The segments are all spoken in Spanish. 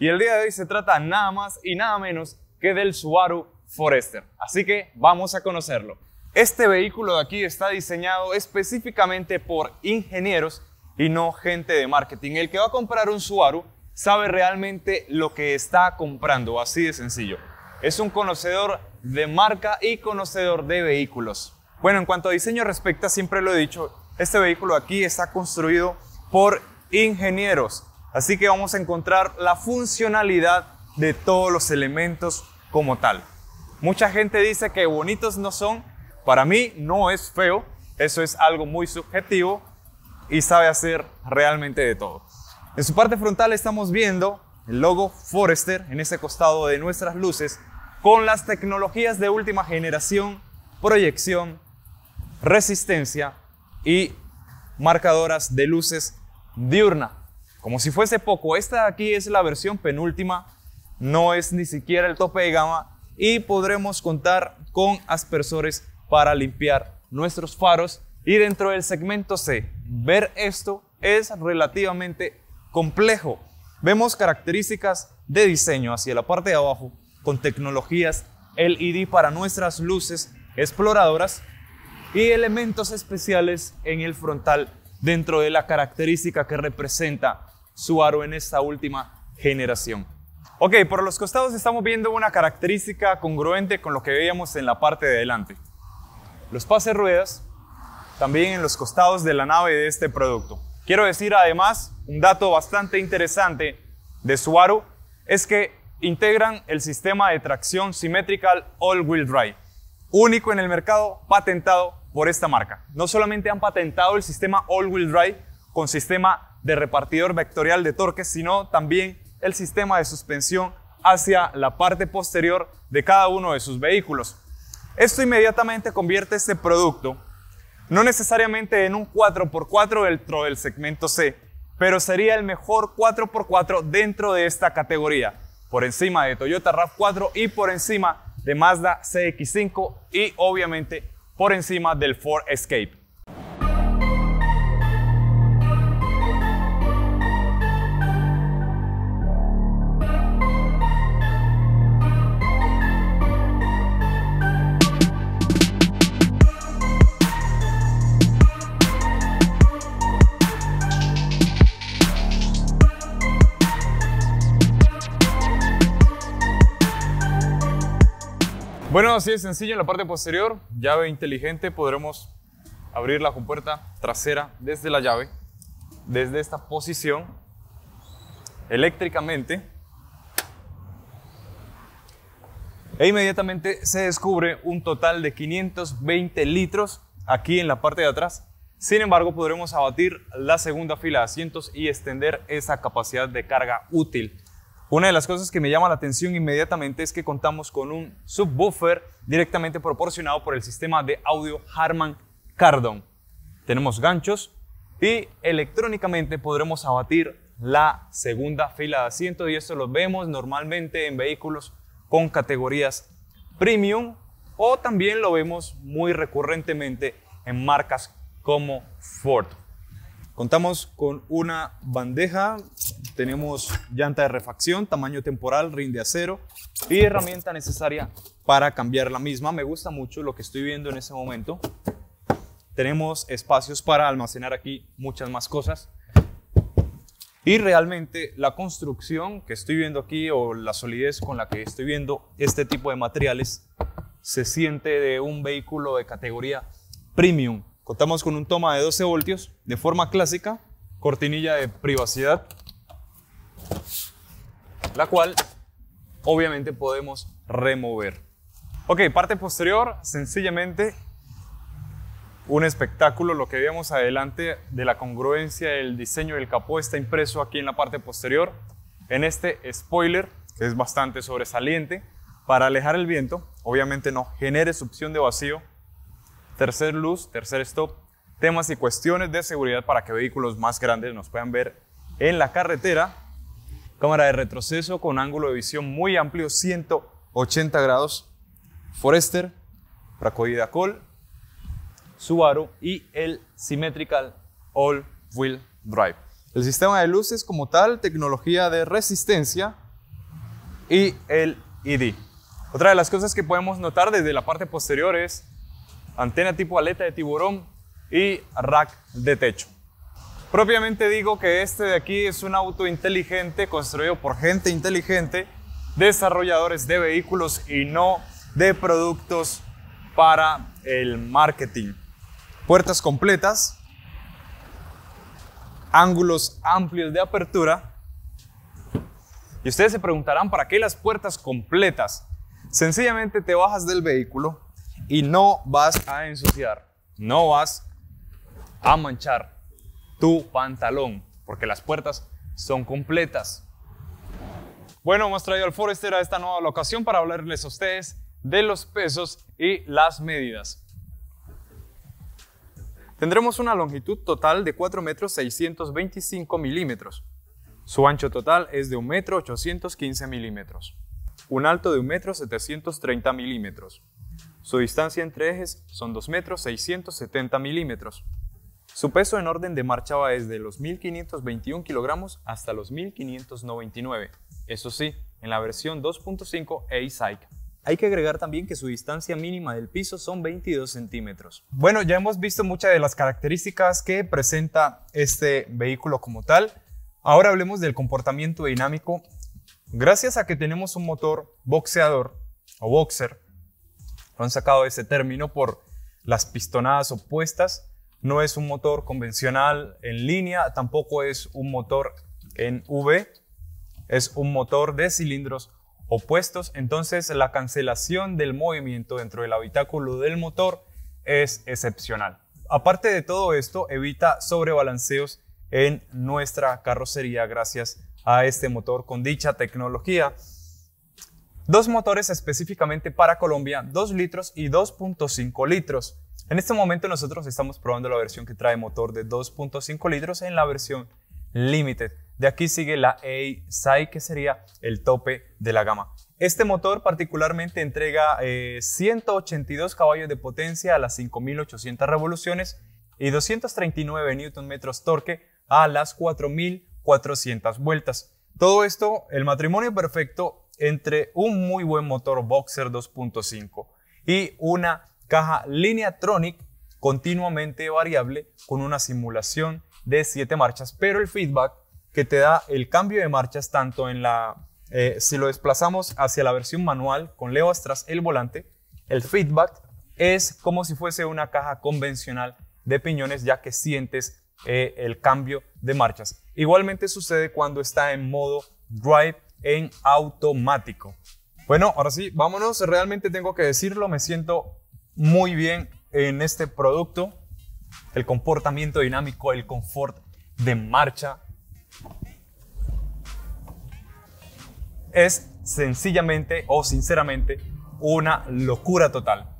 Y el día de hoy se trata nada más y nada menos que del Subaru Forester. Así que vamos a conocerlo. Este vehículo de aquí está diseñado específicamente por ingenieros y no gente de marketing. El que va a comprar un Subaru sabe realmente lo que está comprando, así de sencillo. Es un conocedor de marca y conocedor de vehículos. Bueno, en cuanto a diseño respecta, siempre lo he dicho, este vehículo aquí está construido por ingenieros Así que vamos a encontrar la funcionalidad de todos los elementos como tal. Mucha gente dice que bonitos no son. Para mí no es feo. Eso es algo muy subjetivo y sabe hacer realmente de todo. En su parte frontal estamos viendo el logo Forester en ese costado de nuestras luces con las tecnologías de última generación, proyección, resistencia y marcadoras de luces diurnas. Como si fuese poco, esta de aquí es la versión penúltima, no es ni siquiera el tope de gama y podremos contar con aspersores para limpiar nuestros faros. Y dentro del segmento C, ver esto es relativamente complejo. Vemos características de diseño hacia la parte de abajo con tecnologías LED para nuestras luces exploradoras y elementos especiales en el frontal dentro de la característica que representa su en esta última generación. Ok, por los costados estamos viendo una característica congruente con lo que veíamos en la parte de adelante. Los pases ruedas también en los costados de la nave de este producto. Quiero decir además un dato bastante interesante de Suaru, es que integran el sistema de tracción simétrica All Wheel Drive, único en el mercado, patentado por esta marca. No solamente han patentado el sistema All Wheel Drive con sistema de repartidor vectorial de torque, sino también el sistema de suspensión hacia la parte posterior de cada uno de sus vehículos. Esto inmediatamente convierte este producto no necesariamente en un 4x4 dentro del segmento C, pero sería el mejor 4x4 dentro de esta categoría, por encima de Toyota RAV4 y por encima de Mazda CX5 y obviamente por encima del Ford Escape. Bueno, así de sencillo, en la parte posterior, llave inteligente, podremos abrir la compuerta trasera desde la llave, desde esta posición, eléctricamente, e inmediatamente se descubre un total de 520 litros aquí en la parte de atrás. Sin embargo, podremos abatir la segunda fila de asientos y extender esa capacidad de carga útil. Una de las cosas que me llama la atención inmediatamente es que contamos con un subwoofer directamente proporcionado por el sistema de audio Harman Kardon. Tenemos ganchos y electrónicamente podremos abatir la segunda fila de asientos y esto lo vemos normalmente en vehículos con categorías premium o también lo vemos muy recurrentemente en marcas como Ford. Contamos con una bandeja, tenemos llanta de refacción, tamaño temporal, rinde acero y herramienta necesaria para cambiar la misma. Me gusta mucho lo que estoy viendo en ese momento. Tenemos espacios para almacenar aquí muchas más cosas. Y realmente la construcción que estoy viendo aquí o la solidez con la que estoy viendo este tipo de materiales se siente de un vehículo de categoría premium. Contamos con un toma de 12 voltios de forma clásica, cortinilla de privacidad, la cual obviamente podemos remover. Ok, parte posterior, sencillamente un espectáculo, lo que vemos adelante de la congruencia del diseño del capó está impreso aquí en la parte posterior, en este spoiler, que es bastante sobresaliente, para alejar el viento, obviamente no genere succión de vacío, Tercer luz, tercer stop, temas y cuestiones de seguridad para que vehículos más grandes nos puedan ver en la carretera. Cámara de retroceso con ángulo de visión muy amplio, 180 grados. Forester, Bracoida Col, Subaru y el Symmetrical All Wheel Drive. El sistema de luces como tal, tecnología de resistencia y el ID. Otra de las cosas que podemos notar desde la parte posterior es antena tipo aleta de tiburón y rack de techo. Propiamente digo que este de aquí es un auto inteligente construido por gente inteligente, desarrolladores de vehículos y no de productos para el marketing. Puertas completas, ángulos amplios de apertura. Y ustedes se preguntarán, ¿para qué las puertas completas? Sencillamente te bajas del vehículo, y no vas a ensuciar, no vas a manchar tu pantalón, porque las puertas son completas. Bueno, hemos traído al Forester a esta nueva locación para hablarles a ustedes de los pesos y las medidas. Tendremos una longitud total de 4 metros 625 milímetros. Su ancho total es de 1 metro 815 milímetros. Un alto de 1 metro 730 milímetros. Su distancia entre ejes son 2 metros 670 milímetros. Su peso en orden de marcha va desde los 1.521 kilogramos hasta los 1.599. Eso sí, en la versión 2.5 e syke Hay que agregar también que su distancia mínima del piso son 22 centímetros. Bueno, ya hemos visto muchas de las características que presenta este vehículo como tal. Ahora hablemos del comportamiento dinámico. Gracias a que tenemos un motor boxeador o boxer, han sacado ese término por las pistonadas opuestas. No es un motor convencional en línea, tampoco es un motor en V, es un motor de cilindros opuestos. Entonces la cancelación del movimiento dentro del habitáculo del motor es excepcional. Aparte de todo esto, evita sobrebalanceos en nuestra carrocería gracias a este motor con dicha tecnología dos motores específicamente para Colombia, 2 litros y 2.5 litros. En este momento nosotros estamos probando la versión que trae motor de 2.5 litros en la versión Limited. De aquí sigue la A-SAI, que sería el tope de la gama. Este motor particularmente entrega 182 eh, caballos de potencia a las 5800 revoluciones y 239 Nm torque a las 4400 vueltas. Todo esto, el matrimonio perfecto entre un muy buen motor Boxer 2.5 y una caja Lineatronic continuamente variable con una simulación de 7 marchas, pero el feedback que te da el cambio de marchas tanto en la eh, si lo desplazamos hacia la versión manual con levas tras el volante, el feedback es como si fuese una caja convencional de piñones ya que sientes eh, el cambio de marchas. Igualmente sucede cuando está en modo drive en automático. Bueno, ahora sí, vámonos. Realmente tengo que decirlo, me siento muy bien en este producto. El comportamiento dinámico, el confort de marcha. Es sencillamente o sinceramente una locura total.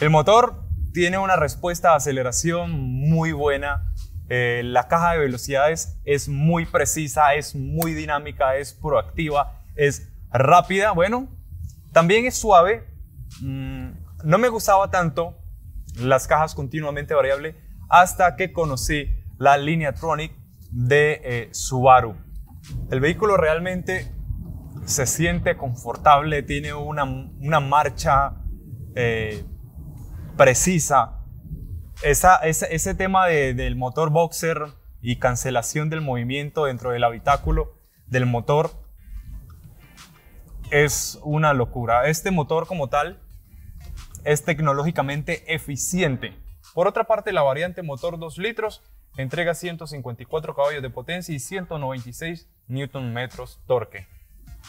El motor tiene una respuesta a aceleración muy buena eh, la caja de velocidades es muy precisa, es muy dinámica, es proactiva, es rápida. Bueno, también es suave. Mm, no me gustaba tanto las cajas continuamente variable hasta que conocí la línea Tronic de eh, Subaru. El vehículo realmente se siente confortable, tiene una, marcha eh, precisa, esa, ese tema del motor boxer y cancelación del movimiento dentro del habitáculo del motor es una locura. Este motor como tal es tecnológicamente eficiente. Por otra parte, la variante motor 2 litros entrega 154 caballos de potencia y 196 Nm torque.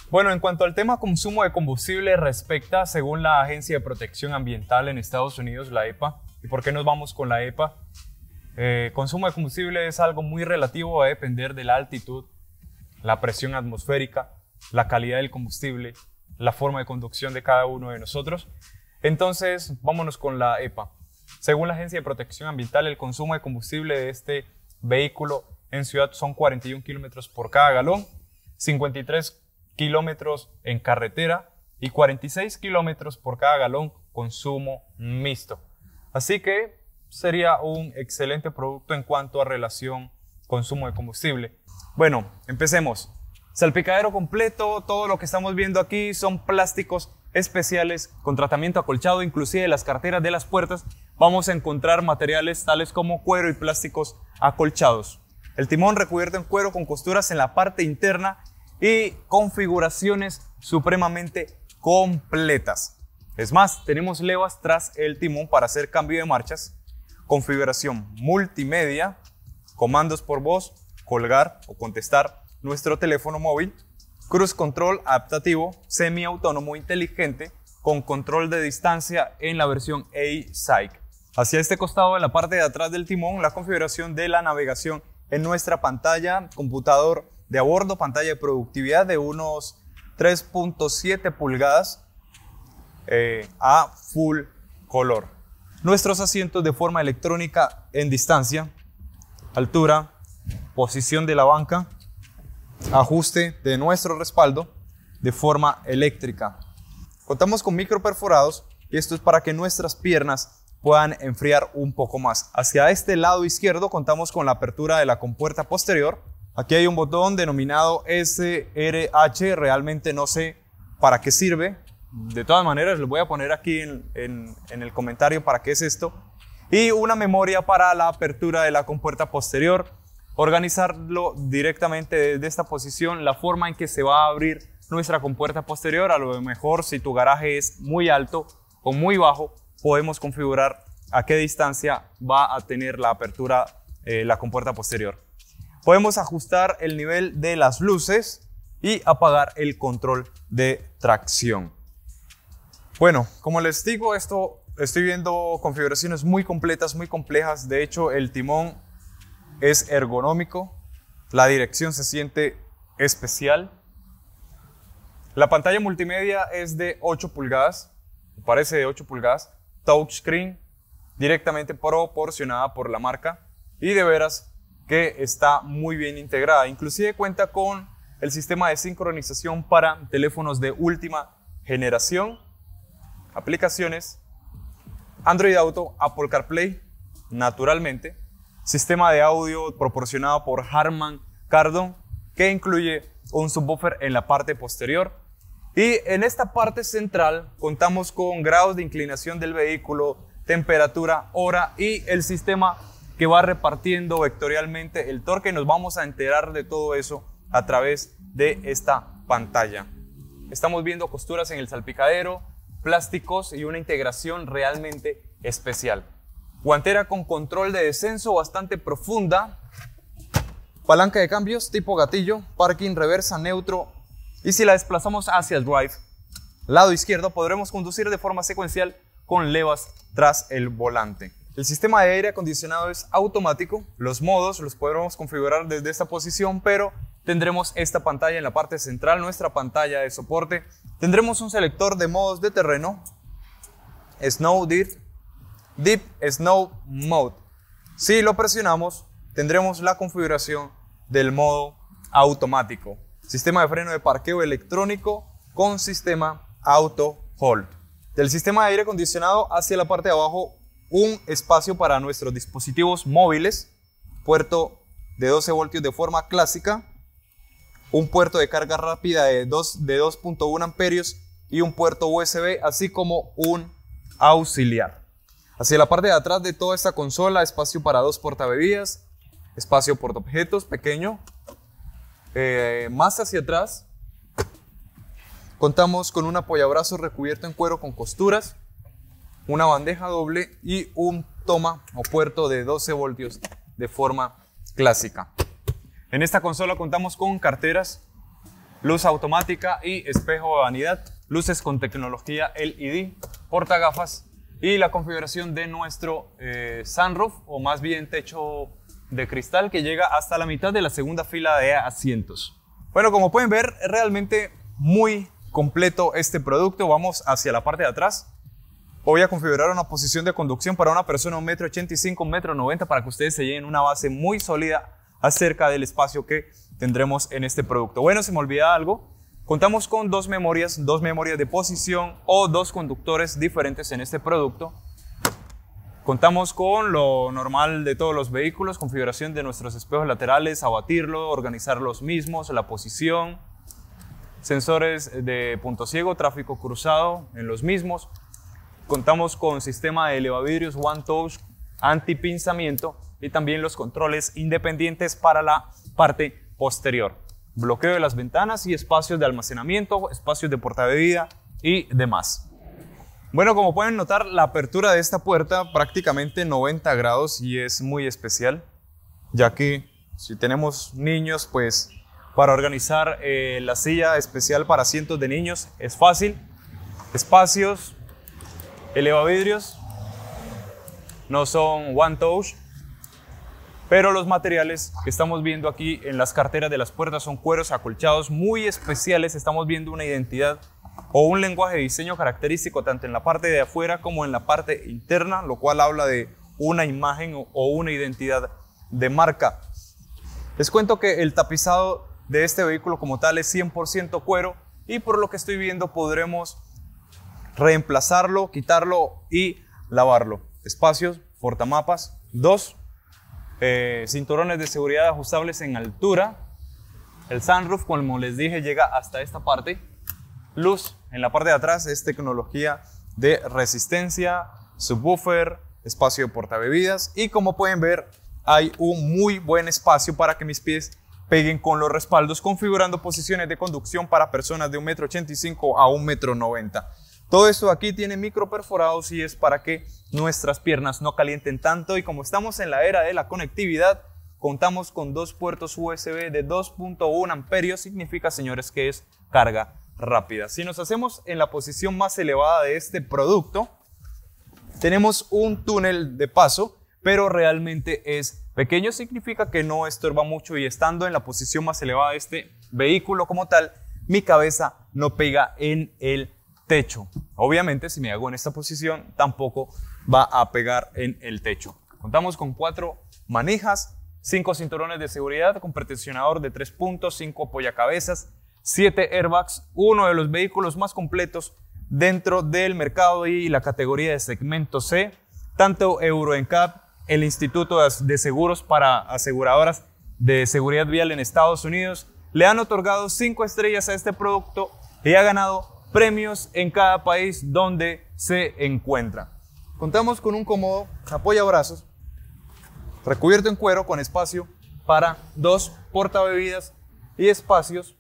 Bueno, en cuanto al tema consumo de combustible respecta, según la Agencia de Protección Ambiental en Estados Unidos, la EPA, ¿Y por qué nos vamos con la EPA? Eh, consumo de combustible es algo muy relativo, a depender de la altitud, la presión atmosférica, la calidad del combustible, la forma de conducción de cada uno de nosotros. Entonces, vámonos con la EPA. Según la Agencia de Protección Ambiental, el consumo de combustible de este vehículo en ciudad son 41 kilómetros por cada galón, 53 kilómetros en carretera y 46 kilómetros por cada galón consumo mixto. Así que sería un excelente producto en cuanto a relación consumo de combustible. Bueno, empecemos. Salpicadero completo, todo lo que estamos viendo aquí son plásticos especiales con tratamiento acolchado, inclusive las carteras de las puertas, vamos a encontrar materiales tales como cuero y plásticos acolchados. El timón recubierto en cuero con costuras en la parte interna y configuraciones supremamente completas. Es más, tenemos levas tras el timón para hacer cambio de marchas, configuración multimedia, comandos por voz, colgar o contestar nuestro teléfono móvil, cruz control adaptativo, semiautónomo inteligente, con control de distancia en la versión A-Psych. Hacia este costado en la parte de atrás del timón, la configuración de la navegación en nuestra pantalla, computador de a bordo, pantalla de productividad de unos 3.7 pulgadas, eh, a full color. Nuestros asientos de forma electrónica en distancia, altura, posición de la banca, ajuste de nuestro respaldo de forma eléctrica. Contamos con micro perforados y esto es para que nuestras piernas puedan enfriar un poco más. Hacia este lado izquierdo contamos con la apertura de la compuerta posterior. Aquí hay un botón denominado SRH, realmente no sé para qué sirve, de todas maneras, lo voy a poner aquí en, el comentario para qué es esto. Y una memoria para la apertura de la compuerta posterior. Organizarlo directamente desde esta posición, la forma en que se va a abrir nuestra compuerta posterior. A lo mejor si tu garaje es muy alto o muy bajo, podemos configurar a qué distancia va a tener la apertura eh, la compuerta posterior. Podemos ajustar el nivel de las luces y apagar el control de tracción. Bueno, como les digo, esto estoy viendo configuraciones muy completas, muy complejas. De hecho, el timón es ergonómico, la dirección se siente especial. La pantalla multimedia es de 8 pulgadas, parece de 8 pulgadas, touchscreen, directamente proporcionada por la marca y de veras que está muy bien integrada. Inclusive cuenta con el sistema de sincronización para teléfonos de última generación aplicaciones, Android Auto, Apple CarPlay, naturalmente, sistema de audio proporcionado por Harman Kardon, que incluye un subwoofer en la parte posterior. Y en esta parte central contamos con grados de inclinación del vehículo, temperatura, hora y el sistema que va repartiendo vectorialmente el torque. Nos vamos a enterar de todo eso a través de esta pantalla. Estamos viendo costuras en el salpicadero, plásticos y una integración realmente especial. Guantera con control de descenso bastante profunda, palanca de cambios tipo gatillo, parking reversa neutro y si la desplazamos hacia el drive, lado izquierdo, podremos conducir de forma secuencial con levas tras el volante. El sistema de aire acondicionado es automático, los modos los podremos configurar desde esta posición, pero Tendremos esta pantalla en la parte central, nuestra pantalla de soporte. Tendremos un selector de modos de terreno, Snow Dirt, Deep Snow Mode. Si lo presionamos, tendremos la configuración del modo automático. Sistema de freno de parqueo electrónico con sistema Auto Hold. Del sistema de aire acondicionado hacia la parte de abajo, un espacio para nuestros dispositivos móviles, puerto de 12 voltios de forma clásica, un puerto de carga rápida de 2.1 de 2.1 amperios y un puerto USB, así como un auxiliar. Hacia la parte de atrás de toda esta consola, espacio para dos portabebidas, espacio objetos, pequeño. Eh, más hacia atrás, contamos con un apoyabrazo recubierto en cuero con costuras, una bandeja doble y un toma o puerto de 12 voltios de forma clásica. En esta consola contamos con carteras, luz automática y espejo de vanidad, luces con tecnología LED, portagafas y la configuración de nuestro eh, sunroof o más bien techo de cristal que llega hasta la mitad de la segunda fila de asientos. Bueno, como pueden ver, realmente muy completo este producto. Vamos hacia la parte de atrás. Voy a configurar una posición de conducción para una persona 1,85m, 1,90m para que ustedes se lleven una base muy sólida acerca del espacio que tendremos en este producto. Bueno, se me olvida algo. Contamos con dos memorias, dos memorias de posición o dos conductores diferentes en este producto. Contamos con lo normal de todos los vehículos, configuración de nuestros espejos laterales, abatirlo, organizar los mismos, la posición, sensores de punto ciego, tráfico cruzado en los mismos. Contamos con sistema de elevavidrios One Touch anti y también los controles independientes para la parte posterior. Bloqueo de las ventanas y espacios de almacenamiento, espacios de vida y demás. Bueno, como pueden notar, la apertura de esta puerta prácticamente 90 grados y es muy especial, ya que si tenemos niños, pues para organizar eh, la silla especial para cientos de niños es fácil. Espacios, elevavidrios, no son one touch, pero los materiales que estamos viendo aquí en las carteras de las puertas son cueros acolchados muy especiales. Estamos viendo una identidad o un lenguaje de diseño característico tanto en la parte de afuera como en la parte interna, lo cual habla de una imagen o una identidad de marca. Les cuento que el tapizado de este vehículo como tal es 100% cuero y por lo que estoy viendo podremos reemplazarlo, quitarlo y lavarlo. Espacios, portamapas, dos eh, cinturones de seguridad ajustables en altura, el sunroof, como les dije, llega hasta esta parte, luz en la parte de atrás es tecnología de resistencia, subwoofer, espacio de portabebidas y como pueden ver hay un muy buen espacio para que mis pies peguen con los respaldos configurando posiciones de conducción para personas de 1,85m a 1,90m. Todo esto aquí tiene micro perforados y es para que nuestras piernas no calienten tanto y como estamos en la era de la conectividad, contamos con dos puertos USB de 2.1 amperios, significa señores que es carga rápida. Si nos hacemos en la posición más elevada de este producto, tenemos un túnel de paso, pero realmente es pequeño, significa que no estorba mucho y estando en la posición más elevada de este vehículo como tal, mi cabeza no pega en el techo. Obviamente, si me hago en esta posición, tampoco va a pegar en el techo. Contamos con cuatro manijas, cinco cinturones de seguridad con pretensionador de tres puntos, cinco apoyacabezas, siete airbags, uno de los vehículos más completos dentro del mercado y la categoría de segmento C. Tanto Euro NCAP el Instituto de Seguros para Aseguradoras de Seguridad Vial en Estados Unidos, le han otorgado cinco estrellas a este producto y ha ganado premios en cada país donde se encuentra. Contamos con un cómodo brazos, recubierto en cuero con espacio para dos portabebidas y espacios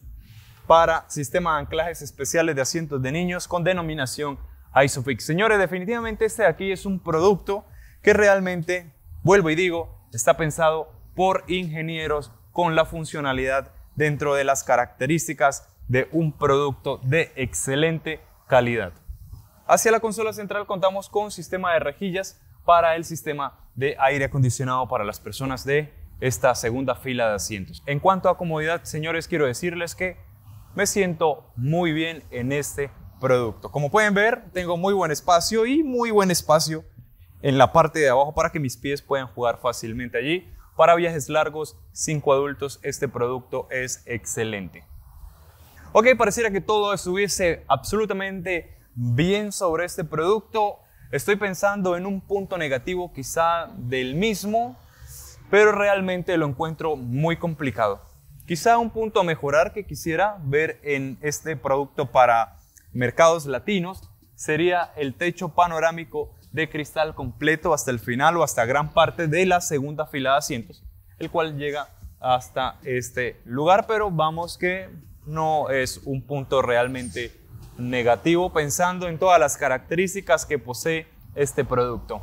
para sistema de anclajes especiales de asientos de niños con denominación ISOFIX. Señores, definitivamente este aquí es un producto que realmente, vuelvo y digo, está pensado por ingenieros con la funcionalidad dentro de las características de un producto de excelente calidad. Hacia la consola central contamos con un sistema de rejillas para el sistema de aire acondicionado para las personas de esta segunda fila de asientos. En cuanto a comodidad, señores, quiero decirles que me siento muy bien en este producto. Como pueden ver, tengo muy buen espacio y muy buen espacio en la parte de abajo para que mis pies puedan jugar fácilmente allí. Para viajes largos, cinco adultos, este producto es excelente. Ok, pareciera que todo estuviese absolutamente bien sobre este producto. Estoy pensando en un punto negativo quizá del mismo, pero realmente lo encuentro muy complicado. Quizá un punto a mejorar que quisiera ver en este producto para mercados latinos sería el techo panorámico de cristal completo hasta el final o hasta gran parte de la segunda fila de asientos, el cual llega hasta este lugar, pero vamos que no es un punto realmente negativo pensando en todas las características que posee este producto.